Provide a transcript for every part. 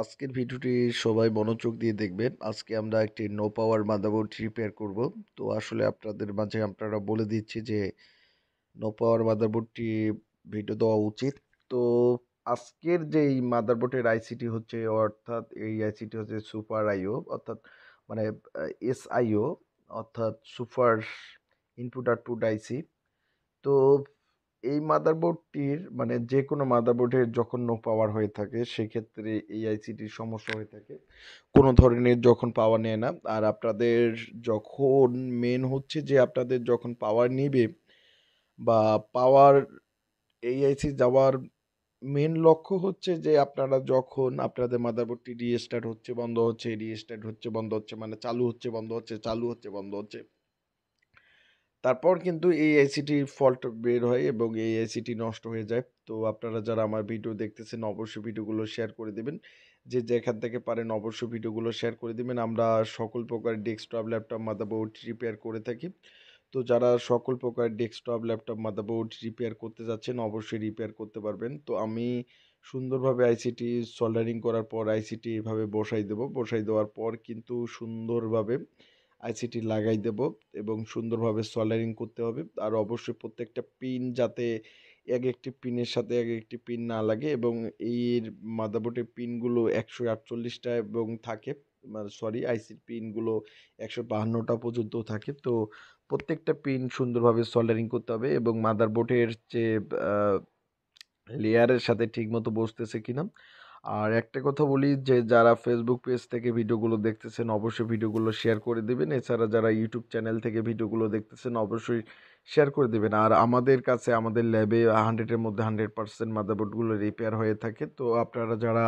আজকের ভিডিওটি সবাই মনোযোগ দিয়ে দেখবেন আজকে আমরা একটি নো পাওয়ার মাদারবোর্ড রিপেয়ার করব তো আসলে আপনাদের মাঝে আপনারা বলে দিচ্ছি যে নো পাওয়ার মাদারবোর্ডটি ভিডিও দেওয়া উচিত তো আজকের যে এই মাদারবোর্ডের আইসিটি হচ্ছে অর্থাৎ এই আইসিটি হচ্ছে সুপার আইও অর্থাৎ মানে এস আইও অর্থাৎ সুপার ইনপুট আউটপুট আইসি তো এই মাদারবোর্ডটির মানে যে কোনো মাদারবোর্ডের যখন নো পাওয়ার হয়ে থাকে সেক্ষেত্রে এই আইসিটির সমস্যা হয়ে থাকে কোনো ধরনের যখন পাওয়ার নেয় না আর আপনাদের যখন মেন হচ্ছে যে আপনাদের যখন পাওয়ার নেবে বা পাওয়ার এই আইসি যাওয়ার মেন লক্ষ্য হচ্ছে যে আপনারা যখন আপনাদের মাদারবোর্ডটি রিস্টার্ট হচ্ছে বন্ধ হচ্ছে রিস্টার্ট হচ্ছে বন্ধ হচ্ছে মানে চালু হচ্ছে বন্ধ হচ্ছে চালু হচ্ছে বন্ধ হচ্ছে তারপর কিন্তু এই আইসিটির ফল্ট বের হয় এবং এই আইসিটি নষ্ট হয়ে যায় তো আপনারা যারা আমার ভিডিও দেখতেছেন অবশ্যই ভিডিওগুলো শেয়ার করে দেবেন যে যেখান থেকে পারেন অবশ্যই ভিডিওগুলো শেয়ার করে দেবেন আমরা সকল প্রকার ডেস্কটপ ল্যাপটপ মাদারবোর্ড রিপেয়ার করে থাকি তো যারা সকল প্রকার ডেস্কটপ ল্যাপটপ মাদারবোর্ড রিপেয়ার করতে যাচ্ছেন অবশ্যই রিপেয়ার করতে পারবেন তো আমি সুন্দরভাবে আইসিটি সোল্ডারিং করার পর আইসিটি এভাবে বসাই দেব বসাই দেওয়ার পর কিন্তু সুন্দরভাবে আইসিটি লাগাই দেব এবং সুন্দরভাবে সল্ডারিং করতে হবে আর অবশ্যই প্রত্যেকটা পিন যাতে এক একটি পিনের সাথে এক একটি পিন না লাগে এবং এর মাদাবোর্ডের পিনগুলো একশো আটচল্লিশটা এবং থাকে মানে সরি আইসির পিনগুলো একশো বাহান্নটা পর্যন্ত থাকে তো প্রত্যেকটা পিন সুন্দরভাবে সল্ডারিং করতে হবে এবং মাদারবোর্ডের যে লেয়ারের সাথে ঠিকমতো বসতেছে কিনা আর একটা কথা বলি যে যারা ফেসবুক পেজ থেকে ভিডিওগুলো দেখতেছেন অবশ্যই ভিডিওগুলো শেয়ার করে দেবেন এছাড়া যারা ইউটিউব চ্যানেল থেকে ভিডিওগুলো দেখতেছেন অবশ্যই শেয়ার করে দেবেন আর আমাদের কাছে আমাদের ল্যাবে হান্ড্রেডের মধ্যে হান্ড্রেড পার্সেন্ট মাদারবোর্ডগুলো রিপেয়ার হয়ে থাকে তো আপনারা যারা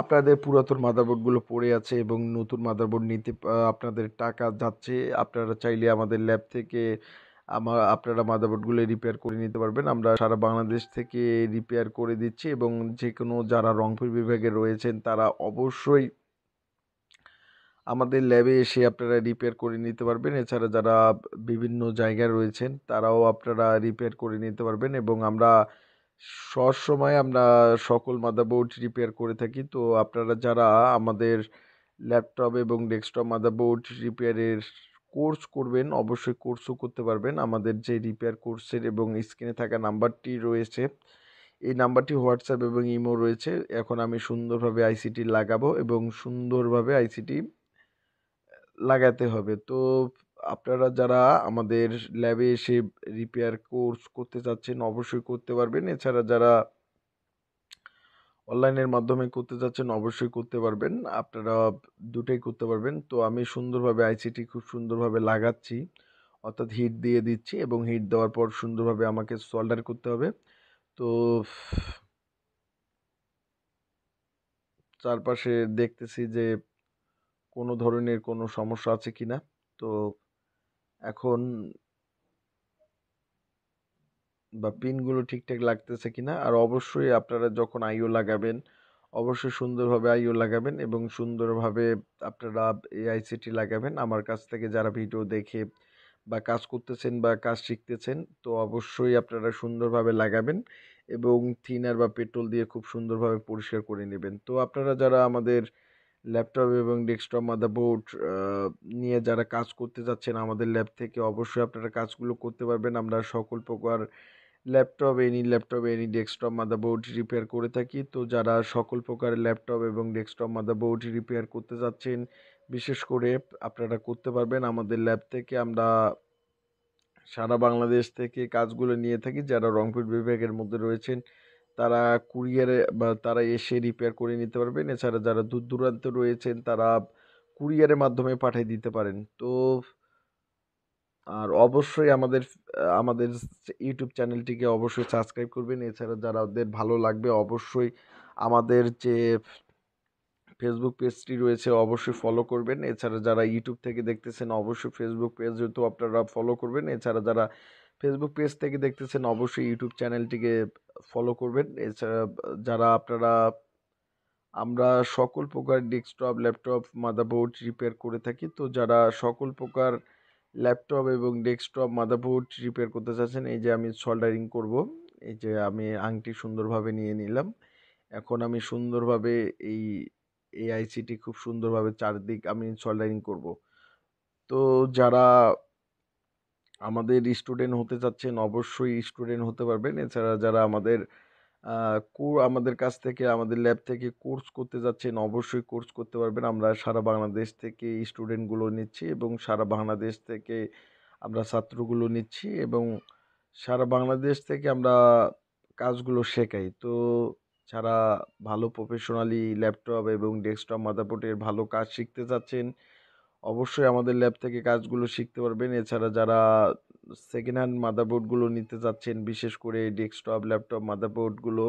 আপনাদের পুরাতন মাদারবোর্ডগুলো পড়ে আছে এবং নতুন মাদারবোর্ড নিতে আপনাদের টাকা যাচ্ছে আপনারা চাইলে আমাদের ল্যাব থেকে আমার আপনারা মাদারবোর্ডগুলো রিপেয়ার করে নিতে পারবেন আমরা সারা বাংলাদেশ থেকে রিপেয়ার করে দিচ্ছি এবং যে কোনো যারা রংপুর বিভাগে রয়েছেন তারা অবশ্যই আমাদের ল্যাবে এসে আপনারা রিপেয়ার করে নিতে পারবেন এছাড়া যারা বিভিন্ন জায়গায় রয়েছেন তারাও আপনারা রিপেয়ার করে নিতে পারবেন এবং আমরা সবসময় আমরা সকল মাদারবোর্ড রিপেয়ার করে থাকি তো আপনারা যারা আমাদের ল্যাপটপ এবং ডেস্কটপ মাদারবোর্ড রিপেয়ারের কোর্স করবেন অবশ্যই কোর্সও করতে পারবেন আমাদের যে রিপেয়ার কোর্সের এবং স্ক্রিনে থাকা নাম্বারটি রয়েছে এই নাম্বারটি হোয়াটসঅ্যাপ এবং ইমো রয়েছে এখন আমি সুন্দরভাবে আইসিটি লাগাবো এবং সুন্দরভাবে আইসিটি লাগাতে হবে তো আপনারা যারা আমাদের ল্যাবে এসে রিপেয়ার কোর্স করতে চাচ্ছেন অবশ্যই করতে পারবেন এছাড়া যারা অনলাইনের মাধ্যমে করতে যাচ্ছেন অবশ্যই করতে পারবেন আপনারা দুটোই করতে পারবেন তো আমি সুন্দরভাবে আইসিটি খুব সুন্দরভাবে লাগাচ্ছি অর্থাৎ হিট দিয়ে দিচ্ছি এবং হিট দেওয়ার পর সুন্দরভাবে আমাকে সোল্ডার করতে হবে তো চারপাশে দেখতেছি যে কোনো ধরনের কোনো সমস্যা আছে কি না তো এখন বা পিনগুলো ঠিকঠাক লাগতেছে কিনা আর অবশ্যই আপনারা যখন আইও লাগাবেন অবশ্যই সুন্দরভাবে আইও লাগাবেন এবং সুন্দরভাবে আপনারা এআইসিটি লাগাবেন আমার কাছ থেকে যারা ভিডিও দেখে বা কাজ করতেছেন বা কাজ শিখতেছেন তো অবশ্যই আপনারা সুন্দরভাবে লাগাবেন এবং থিনার বা পেট্রোল দিয়ে খুব সুন্দরভাবে পরিষ্কার করে নেবেন তো আপনারা যারা আমাদের ল্যাপটপ এবং ডেস্কটপ মাদারবোর্ড নিয়ে যারা কাজ করতে যাচ্ছেন আমাদের ল্যাব থেকে অবশ্যই আপনারা কাজগুলো করতে পারবেন আমরা সকল প্রকার laptop any laptop any desktop motherboard repair করে থাকি তো যারা সকল প্রকারের ল্যাপটপ এবং ডেস্কটপ মাদারবোর্ড রিপেয়ার করতে চাচ্ছেন বিশেষ করে আপনারা করতে পারবেন আমাদের ল্যাব থেকে আমরা সারা বাংলাদেশ থেকে কাজগুলো নিয়ে থাকি যারা রংপুর বিভাগের মধ্যে রয়েছেন তারা কুরিয়ারে বা তারা এসে রিপেয়ার করে নিতে পারবেন এছাড়া যারা দূর দূরান্তে রয়েছেন তারা কুরিয়ারের মাধ্যমে পাঠিয়ে দিতে পারেন তো আর অবশ্যই আমাদের আমাদের ইউটিউব চ্যানেলটিকে অবশ্যই সাবস্ক্রাইব করবেন এছাড়া যারা ওদের ভালো লাগবে অবশ্যই আমাদের যে ফেসবুক পেজটি রয়েছে অবশ্যই ফলো করবেন এছাড়া যারা ইউটিউব থেকে দেখতেছেন অবশ্যই ফেসবুক পেজ যেহেতু আপনারা ফলো করবেন এছাড়া যারা ফেসবুক পেজ থেকে দেখতেছেন অবশ্যই ইউটিউব চ্যানেলটিকে ফলো করবেন এছাড়া যারা আপনারা আমরা সকল প্রকার ডেস্কটপ ল্যাপটপ মাদারবোর্ড রিপেয়ার করে থাকি তো যারা সকল প্রকার ল্যাপটপ এবং ডেস্কটপ মাদারবোর্ড রিপেয়ার করতে চাচ্ছেন এই যে আমি সোল্ডারিং করব এই যে আমি আংটি সুন্দরভাবে নিয়ে নিলাম এখন আমি সুন্দরভাবে এই এআইসিটি খুব সুন্দরভাবে চারদিক আমি সোল্ডারিং করব তো যারা আমাদের স্টুডেন্ট হতে চাচ্ছেন অবশ্যই স্টুডেন্ট হতে পারবেন এছাড়া যারা আমাদের আমাদের কাছ থেকে আমাদের ল্যাব থেকে কোর্স করতে যাচ্ছেন অবশ্যই কোর্স করতে পারবেন আমরা সারা বাংলাদেশ থেকে স্টুডেন্টগুলো নিচ্ছি এবং সারা বাংলাদেশ থেকে আমরা ছাত্রগুলো নিচ্ছি এবং সারা বাংলাদেশ থেকে আমরা কাজগুলো শেখাই তো যারা ভালো প্রফেশনালি ল্যাপটপ এবং ডেস্কটপ মাদারবোর্ডের ভালো কাজ শিখতে চাচ্ছেন অবশ্যই আমাদের ল্যাব থেকে কাজগুলো শিখতে পারবেন এছাড়া যারা সেকেন্ড হ্যান্ড মাদারবোর্ডগুলো নিতে চাচ্ছেন বিশেষ করে ডেস্কটপ ল্যাপটপ মাদারবোর্ডগুলো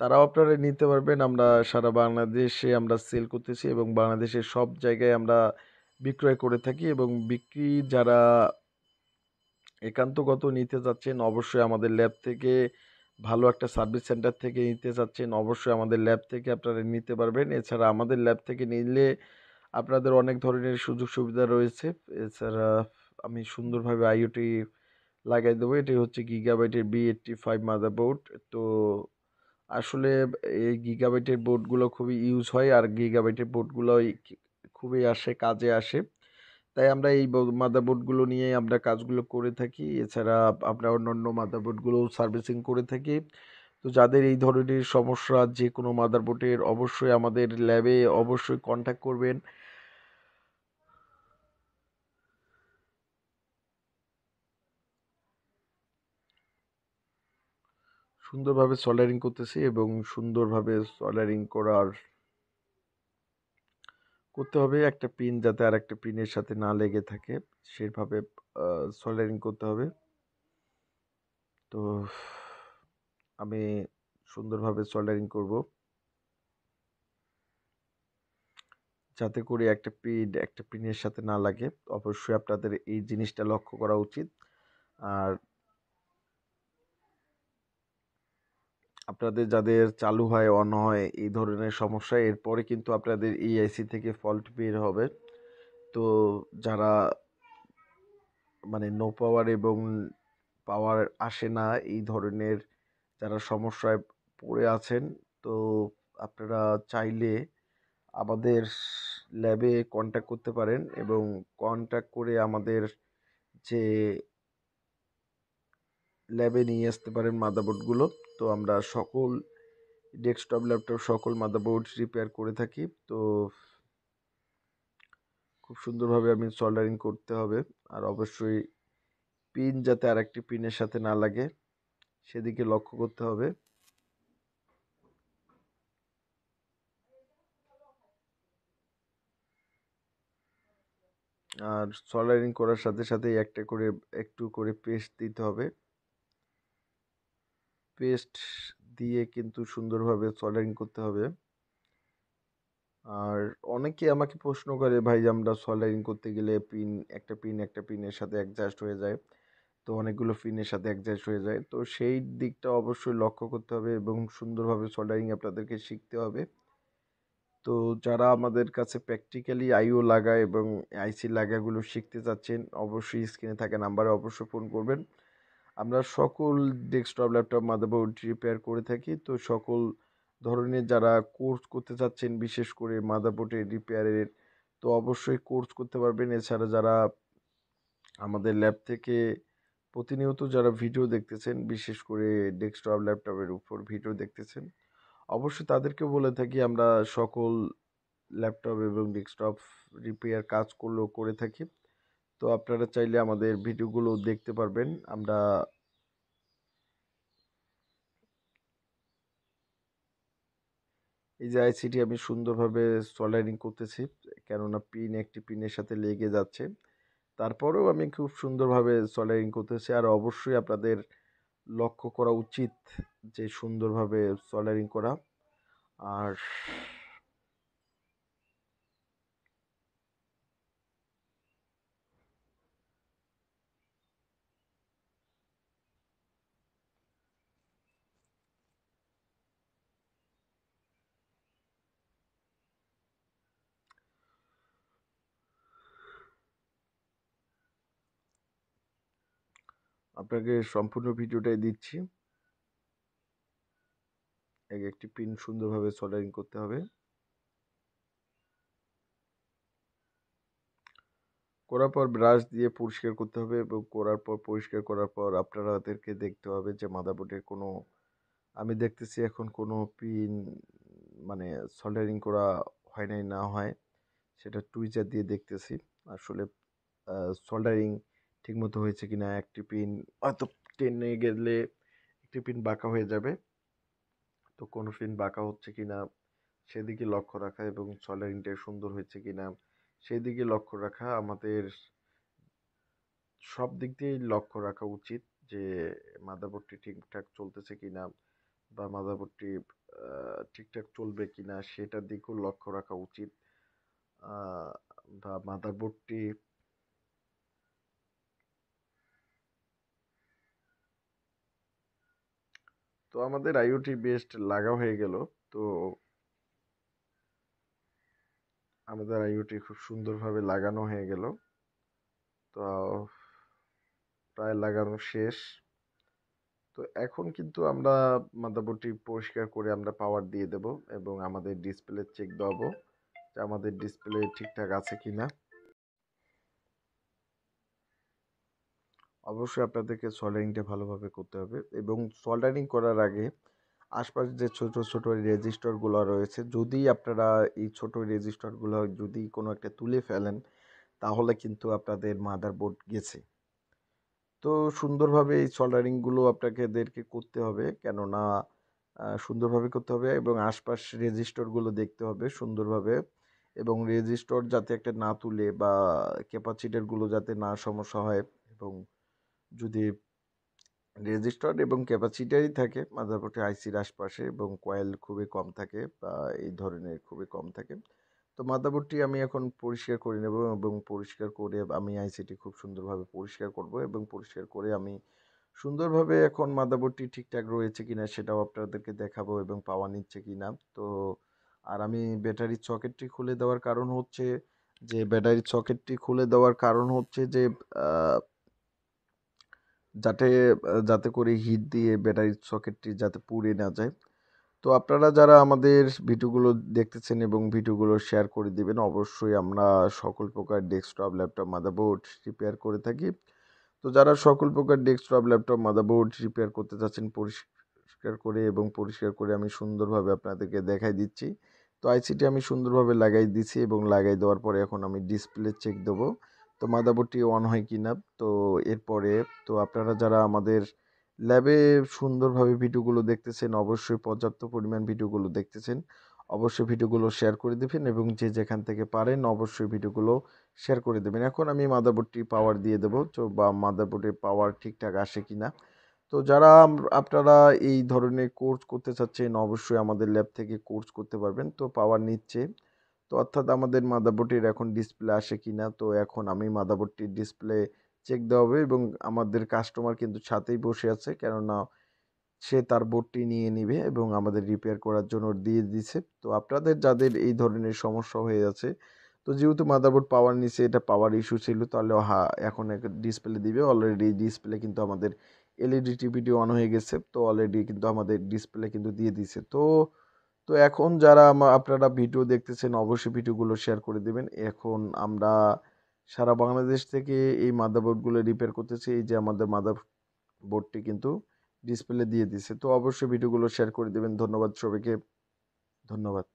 তারাও আপনারা নিতে পারবেন আমরা সারা বাংলাদেশে আমরা সেল করতেছি এবং বাংলাদেশের সব জায়গায় আমরা বিক্রয় করে থাকি এবং বিক্রি যারা একান্তগত নিতে চাচ্ছেন অবশ্যই আমাদের ল্যাব থেকে ভালো একটা সার্ভিস সেন্টার থেকে নিতে চাচ্ছেন অবশ্যই আমাদের ল্যাব থেকে আপনারা নিতে পারবেন এছাড়া আমাদের ল্যাব থেকে নিলে আপনাদের অনেক ধরনের সুযোগ সুবিধা রয়েছে এছাড়া আমি সুন্দরভাবে আইওটি লাগাই দেবো এটি হচ্ছে গিগাবাইটের B eighty five motherboard তো আসলে এই গিগাবাইটের বোর্ডগুলো খুবই ইউজ হয় আর গিগাবাইটের বোর্ডগুলো খুবই আসে কাজে আসে তাই আমরা এই মাদারবোর্ডগুলো নিয়ে আমরা কাজগুলো করে থাকি এছাড়া আমরা অন্যান্য বোর্ডগুলোও সার্ভিসিং করে থাকি তো যাদের এই ধরনের সমস্যা যে কোনো মাদারবোর্ডের অবশ্যই আমাদের ল্যাবে অবশ্যই কন্ট্যাক্ট করবেন সুন্দরভাবে সলারিং করতেছি এবং সুন্দরভাবে সল্ডারিং করার করতে হবে একটা পিন যাতে আর একটা পিনের সাথে না লেগে থাকে সেভাবে সল্ডারিং করতে হবে তো আমি সুন্দরভাবে সল্ডারিং করব যাতে করে একটা পিন একটা পিনের সাথে না লাগে অবশ্যই আপনাদের এই জিনিসটা লক্ষ্য করা উচিত আর আপনাদের যাদের চালু হয় অন হয় এই ধরনের সমস্যা এরপরে কিন্তু আপনাদের এইআইসি থেকে ফল্ট বের হবে তো যারা মানে নো পাওয়ার এবং পাওয়ার আসে না এই ধরনের যারা সমস্যায় পড়ে আছেন তো আপনারা চাইলে আমাদের ল্যাবে কন্ট্যাক্ট করতে পারেন এবং কন্ট্যাক্ট করে আমাদের যে ল্যাবে নিয়ে আসতে পারেন মাদাবোর্ডগুলো তো আমরা সকল ডেস্কটপ ল্যাপটপ সকল মাদাবোর্ড রিপেয়ার করে থাকি তো খুব সুন্দরভাবে আমি সোল্ডারিং করতে হবে আর অবশ্যই পিন যাতে আর একটি পিনের সাথে না লাগে সেদিকে লক্ষ্য করতে হবে আর সোল্ডারিং করার সাথে সাথে একটা করে একটু করে পেস্ট দিতে হবে পেস্ট দিয়ে কিন্তু সুন্দরভাবে সল্ডারিং করতে হবে আর অনেকে আমাকে প্রশ্ন করে ভাই আমরা সল্ডারিং করতে গেলে পিন একটা পিন একটা পিনের সাথে অ্যাডজাস্ট হয়ে যায় তো অনেকগুলো পিনের সাথে অ্যাডজাস্ট হয়ে যায় তো সেই দিকটা অবশ্যই লক্ষ্য করতে হবে এবং সুন্দরভাবে সল্ডারিং আপনাদেরকে শিখতে হবে তো যারা আমাদের কাছে প্র্যাকটিক্যালি আইও লাগা এবং আইসি লাগাগুলো শিখতে চাচ্ছেন অবশ্যই স্ক্রিনে থাকা নাম্বারে অবশ্যই ফোন করবেন আমরা সকল ডেস্কটপ ল্যাপটপ মাদারবোর্ড রিপেয়ার করে থাকি তো সকল ধরনের যারা কোর্স করতে চাচ্ছেন বিশেষ করে মাদারবোর্ডের রিপেয়ারের তো অবশ্যই কোর্স করতে পারবেন এছাড়া যারা আমাদের ল্যাব থেকে প্রতিনিয়ত যারা ভিডিও দেখতেছেন বিশেষ করে ডেস্কটপ ল্যাপটপের উপর ভিডিও দেখতেছেন অবশ্যই তাদেরকে বলে থাকি আমরা সকল ল্যাপটপ এবং ডেস্কটপ রিপেয়ার কাজ করলেও করে থাকি তো আপনারা চাইলে আমাদের ভিডিওগুলো দেখতে পারবেন আমরা এই যে আইসিটি আমি সুন্দরভাবে সল্ডারিং করতেছি কেননা পিন একটি পিনের সাথে লেগে যাচ্ছে তারপরেও আমি খুব সুন্দরভাবে সল্ডারিং করতেছি আর অবশ্যই আপনাদের লক্ষ্য করা উচিত যে সুন্দরভাবে সল্ডারিং করা আর আপনাকে সম্পূর্ণ ভিডিওটাই দিচ্ছি এক একটি পিন সুন্দরভাবে সোল্ডারিং করতে হবে করার পর ব্রাশ দিয়ে পরিষ্কার করতে হবে এবং করার পর পরিষ্কার করার পর আপনারাদেরকে দেখতে হবে যে মাদাবোর্ডের কোনো আমি দেখতেছি এখন কোনো পিন মানে সোল্ডারিং করা হয় নাই না হয় সেটা টুইচার দিয়ে দেখতেছি আসলে সোল্ডারিং ঠিকমতো হয়েছে কি না একটি পিন হয়তো টেনে গেলে একটি পিন বাঁকা হয়ে যাবে তো কোনো পিন বাঁকা হচ্ছে কি না সেদিকে লক্ষ্য রাখা এবং সলারিংটা সুন্দর হয়েছে কি না সেদিকে লক্ষ্য রাখা আমাদের সব দিক দিয়েই লক্ষ্য রাখা উচিত যে মাদারবোর্ডটি ঠিকঠাক চলতেছে কি না বা মাদারবোর্ডটি ঠিকঠাক চলবে কি না সেটার দিকেও লক্ষ্য রাখা উচিত বা মাদারবোর্ডটি তো আমাদের আইওটি বেস্ট লাগা হয়ে গেল তো আমাদের আইওটি খুব সুন্দরভাবে লাগানো হয়ে গেল তো প্রায় লাগানো শেষ তো এখন কিন্তু আমরা মাদাবোর্ডটি পরিষ্কার করে আমরা পাওয়ার দিয়ে দেব এবং আমাদের ডিসপ্লে চেক দেবো যে আমাদের ডিসপ্লে ঠিকঠাক আছে কি না অবশ্যই আপনাদেরকে সল্ডারিংটা ভালোভাবে করতে হবে এবং সল্ডারিং করার আগে আশপাশ যে ছোট ছোট রেজিস্টরগুলো রয়েছে যদি আপনারা এই ছোট রেজিস্টরগুলো যদি কোনো একটা তুলে ফেলেন তাহলে কিন্তু আপনাদের মাদারবোর্ড গেছে তো সুন্দরভাবে এই সল্ডারিংগুলো আপনাদেরকে করতে হবে কেননা সুন্দরভাবে করতে হবে এবং আশপাশ রেজিস্টরগুলো দেখতে হবে সুন্দরভাবে এবং রেজিস্টর যাতে একটা না তুলে বা ক্যাপাসিটারগুলো যাতে না সমস্যা হয় এবং যদি রেজিস্টার্ড এবং ক্যাপাসিটারই থাকে মাদারবোর্ডে আইসির আশপাশে এবং কয়েল খুবই কম থাকে বা এই ধরনের খুবই কম থাকে তো মাদারবোর্ডটি আমি এখন পরিষ্কার করে নেব এবং পরিষ্কার করে আমি আইসিটি খুব সুন্দরভাবে পরিষ্কার করব এবং পরিষ্কার করে আমি সুন্দরভাবে এখন মাদারবোর্ডটি ঠিকঠাক রয়েছে কিনা সেটাও আপনাদেরকে দেখাবো এবং পাওয়া নিচ্ছে কিনা তো আর আমি ব্যাটারির সকেটটি খুলে দেওয়ার কারণ হচ্ছে যে ব্যাটারির সকেটটি খুলে দেওয়ার কারণ হচ্ছে যে যাতে যাতে করে হিট দিয়ে ব্যাটারির সকেটটি যাতে পুড়ে না যায় তো আপনারা যারা আমাদের ভিডিওগুলো দেখতেছেন এবং ভিডিওগুলো শেয়ার করে দেবেন অবশ্যই আমরা সকল প্রকার ডেস্কটপ ল্যাপটপ মাদারবোর্ড রিপেয়ার করে থাকি তো যারা সকল প্রকার ডেস্কটপ ল্যাপটপ মাদারবোর্ড রিপেয়ার করতে চাচ্ছেন পরিষ্কার করে এবং পরিষ্কার করে আমি সুন্দরভাবে আপনাদেরকে দেখাই দিচ্ছি তো আইসিটি আমি সুন্দরভাবে লাগাই দিছি এবং লাগাই দেওয়ার পরে এখন আমি ডিসপ্লে চেক দেবো তো মাদাবোর্ডটি অন হয় কি না তো এরপরে তো আপনারা যারা আমাদের ল্যাবে সুন্দরভাবে ভিডিওগুলো দেখতেছেন অবশ্যই পর্যাপ্ত পরিমাণ ভিডিওগুলো দেখতেছেন অবশ্যই ভিডিওগুলো শেয়ার করে দেবেন এবং যে যেখান থেকে পারেন অবশ্যই ভিডিওগুলো শেয়ার করে দেবেন এখন আমি মাদারবোর্ডটি পাওয়ার দিয়ে দেবো তো বা মাদারবোর্ডে পাওয়ার ঠিকঠাক আসে কি না তো যারা আপনারা এই ধরনের কোর্স করতে চাচ্ছেন অবশ্যই আমাদের ল্যাব থেকে কোর্স করতে পারবেন তো পাওয়ার নিচ্ছে তো অর্থাৎ আমাদের মাদারবোর্ডটির এখন ডিসপ্লে আসে কি না তো এখন আমি মাদারবোর্ডটির ডিসপ্লে চেক দেওয়া হবে এবং আমাদের কাস্টমার কিন্তু ছাতেই বসে আছে কেননা সে তার বোর্ডটি নিয়ে নিবে এবং আমাদের রিপেয়ার করার জন্য দিয়ে দিছে তো আপনাদের যাদের এই ধরনের সমস্যা হয়ে আছে তো যেহেতু মাদারবোর্ড পাওয়ার নিচে এটা পাওয়ার ইস্যু ছিল তাহলে হা এখন এক ডিসপ্লে দিবে অলরেডি ডিসপ্লে কিন্তু আমাদের এলইডি টিভিটি অন হয়ে গেছে তো অলরেডি কিন্তু আমাদের ডিসপ্লে কিন্তু দিয়ে দিছে তো তো এখন যারা আপনারা ভিডিও দেখতেছেন অবশ্যই ভিডিওগুলো শেয়ার করে দেবেন এখন আমরা সারা বাংলাদেশ থেকে এই বোর্ডগুলো রিপেয়ার করতেছি এই যে আমাদের মাদা বোর্ডটি কিন্তু ডিসপ্লে দিয়ে দিছে তো অবশ্যই ভিডিওগুলো শেয়ার করে দেবেন ধন্যবাদ সবাইকে ধন্যবাদ